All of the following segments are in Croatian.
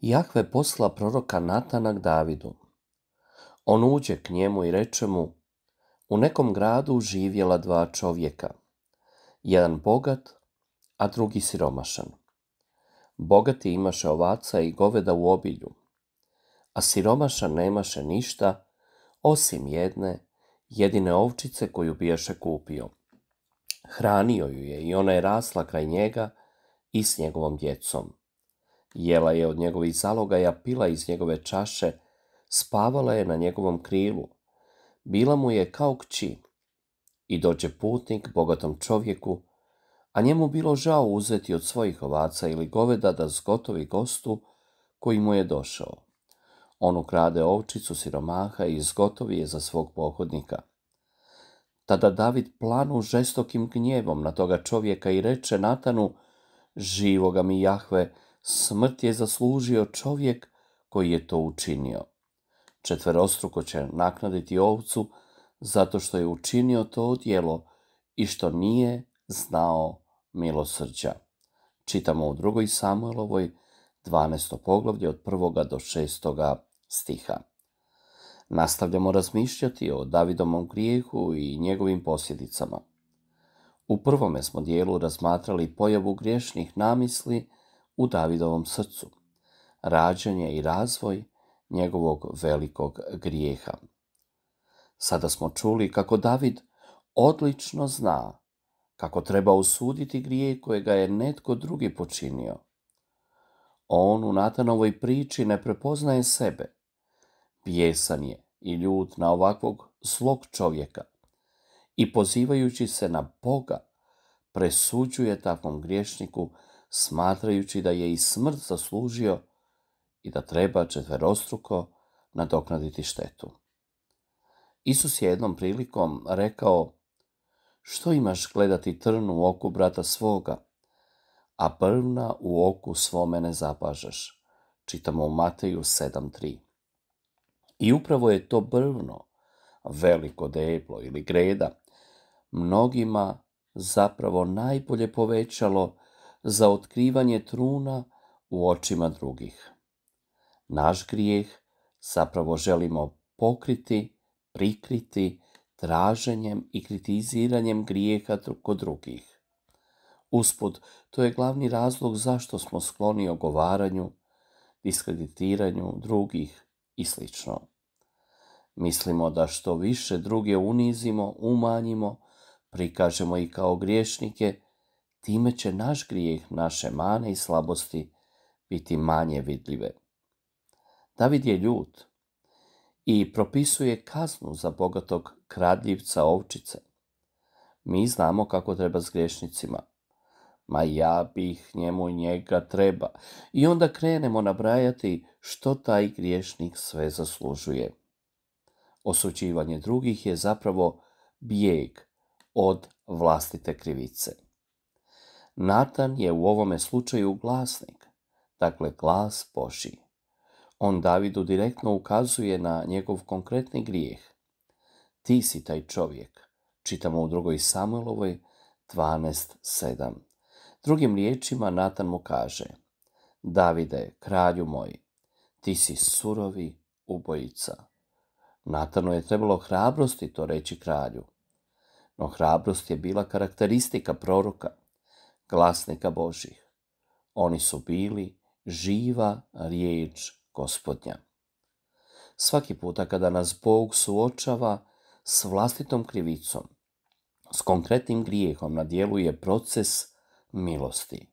Jahve posla proroka Natana k Davidu. On uđe k njemu i reče mu, u nekom gradu živjela dva čovjeka, jedan bogat, a drugi siromašan. Bogati imaše ovaca i goveda u obilju, a siromašan nemaše ništa, osim jedne, jedine ovčice koju biješe kupio. Hranio ju je i ona je rasla kraj njega i s njegovom djecom. Jela je od njegovih i pila iz njegove čaše, spavala je na njegovom krilu. Bila mu je kao kći. I dođe putnik bogatom čovjeku, a njemu bilo žao uzeti od svojih ovaca ili goveda da zgotovi gostu koji mu je došao. On ukrade ovčicu siromaha i zgotovi je za svog pohodnika. Tada David planu žestokim gnjevom na toga čovjeka i reče Natanu, živoga mi Jahve, smrt je zaslužio čovjek koji je to učinio. Četverostruko će naknaditi ovcu zato što je učinio to djelo i što nije znao milosrđa. Čitamo u drugoj Samuelovoj 12. poglavlje od 1. do 6. stiha. Nastavljamo razmišljati o Davidomom grijehu i njegovim posljedicama. U prvome smo dijelu razmatrali pojavu griješnih namisli u Davidovom srcu, rađenje i razvoj njegovog velikog grijeha. Sada smo čuli kako David odlično zna kako treba usuditi grije kojega je netko drugi počinio. On u Natanovoj priči ne prepoznaje sebe. Pjesan je i ljut na ovakvog zlog čovjeka i pozivajući se na Boga presuđuje takvom griješniku smatrajući da je i smrt zaslužio i da treba četverostruko nadoknaditi štetu. Isus je jednom prilikom rekao što imaš gledati trn u oku brata svoga, a prvna u oku svome ne zapažaš. Čitamo u Mateju 7.3. I upravo je to brvno, veliko deblo ili greda, mnogima zapravo najbolje povećalo za otkrivanje truna u očima drugih. Naš grijeh zapravo želimo pokriti, prikriti traženjem i kritiziranjem grijeha kod drugih. Usput, to je glavni razlog zašto smo skloni ogovaranju, diskreditiranju drugih i sl. Mislimo da što više druge unizimo, umanjimo, prikažemo i kao griješnike, time će naš grijeh, naše mane i slabosti biti manje vidljive. David je ljut i propisuje kaznu za bogatog kradljivca ovčice. Mi znamo kako treba s griješnicima. Ma ja bih njemu njega treba. I onda krenemo nabrajati što taj griješnik sve zaslužuje. Osuđivanje drugih je zapravo bijeg od vlastite krivice. Natan je u ovome slučaju glasnik, dakle glas Boži. On Davidu direktno ukazuje na njegov konkretni grijeh. Ti si taj čovjek, čitamo u drugoj Samuelovoj 12.7. Drugim riječima Natan mu kaže, Davide, kralju moj, ti si surovi ubojica. Natanu je trebalo hrabrosti to reći kralju, no hrabrost je bila karakteristika proroka, glasnika Božih. Oni su bili živa riječ gospodnja. Svaki puta kada nas Bog suočava s vlastitom krivicom, s konkretnim grijehom na dijelu je proces milosti.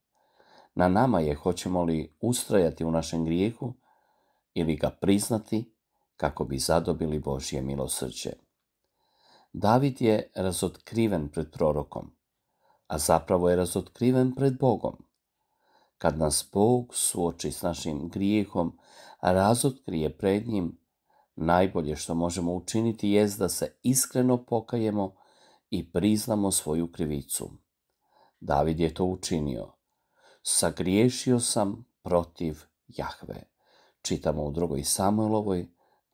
Na nama je hoćemo li ustrajati u našem grijehu ili ga priznati kako bi zadobili Božje milosrđe. David je razotkriven pred prorokom, a zapravo je razotkriven pred Bogom. Kad nas Bog suoči s našim grijehom, a razotkrije pred njim, najbolje što možemo učiniti je da se iskreno pokajemo i priznamo svoju krivicu. David je to učinio. Sagriješio sam protiv Jahve. Čitamo u drugoj Samuelovoj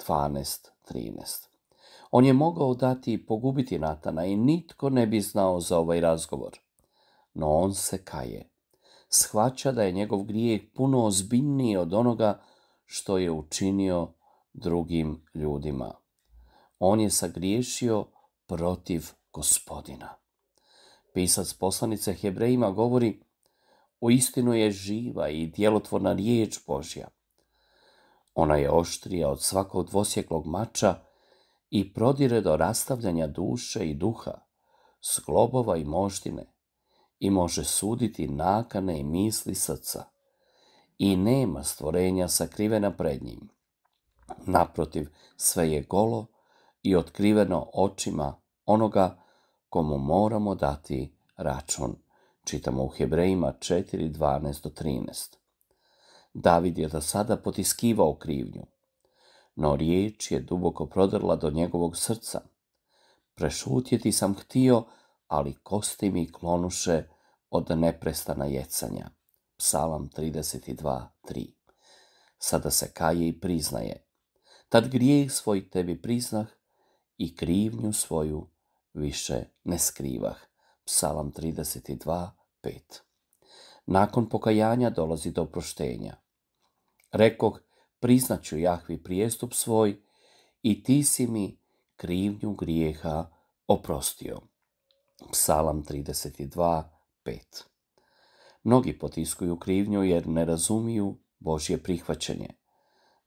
12.13. On je mogao dati i pogubiti Natana i nitko ne bi znao za ovaj razgovor. No on se kaje. Shvaća da je njegov grijeh puno ozbiljniji od onoga što je učinio drugim ljudima. On je sagriješio protiv gospodina. Pisac poslanice Hebrejima govori u istinu je živa i djelotvorna riječ Božja. Ona je oštrija od svakog dvosjeklog mača i prodire do rastavljanja duše i duha, sklobova i moždine i može suditi nakane i misli srca i nema stvorenja sakrivena pred njim. Naprotiv, sve je golo i otkriveno očima onoga komu moramo dati račun. Čitamo u Hebrejima do 13 David je da sada potiskivao krivnju, no riječ je duboko prodrla do njegovog srca. Prešutjeti sam htio, ali kosti mi klonuše od neprestana jecanja. Psalam 32.3 Sada se kaje i priznaje. Tad grijeh svoj tebi priznah i krivnju svoju više ne skrivah. Psalam 32.5 Nakon pokajanja dolazi do oproštenja. Rekoh, ću Jahvi prijestup svoj i ti si mi krivnju grijeha oprostio. Psalam 32.5 Mnogi potiskuju krivnju jer ne razumiju Božje prihvaćanje.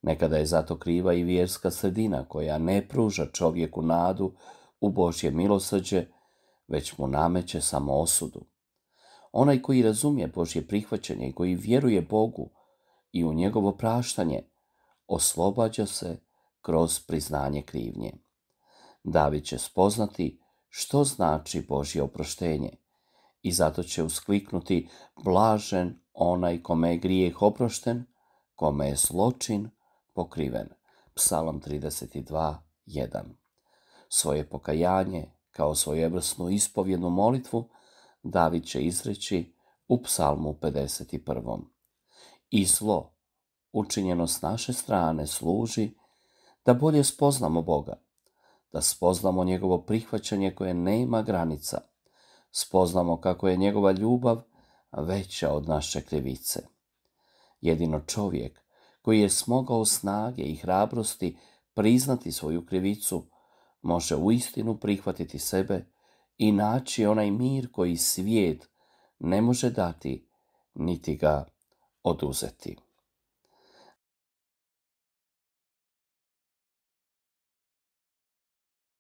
Nekada je zato kriva i vjerska sredina koja ne pruža čovjeku nadu u Božje milosrđe, već mu nameće samo osudu. Onaj koji razumije Božje prihvaćanje i koji vjeruje Bogu i u njegovo praštanje, oslobađa se kroz priznanje krivnje. David će spoznati što znači Božje oproštenje i zato će uskliknuti blažen onaj kome je grijeh oprošten, kome je zločin pokriven. Psalm 32.1 Svoje pokajanje kao svojevrsnu ispovjednu molitvu David će izreći u psalmu 51. I zlo učinjeno s naše strane služi da bolje spoznamo Boga, da spoznamo njegovo prihvaćanje koje nema granica, spoznamo kako je njegova ljubav veća od naše krivice. Jedino čovjek koji je smogao snage i hrabrosti priznati svoju krivicu, može istinu prihvatiti sebe i naći onaj mir koji svijet ne može dati, niti ga oduzeti.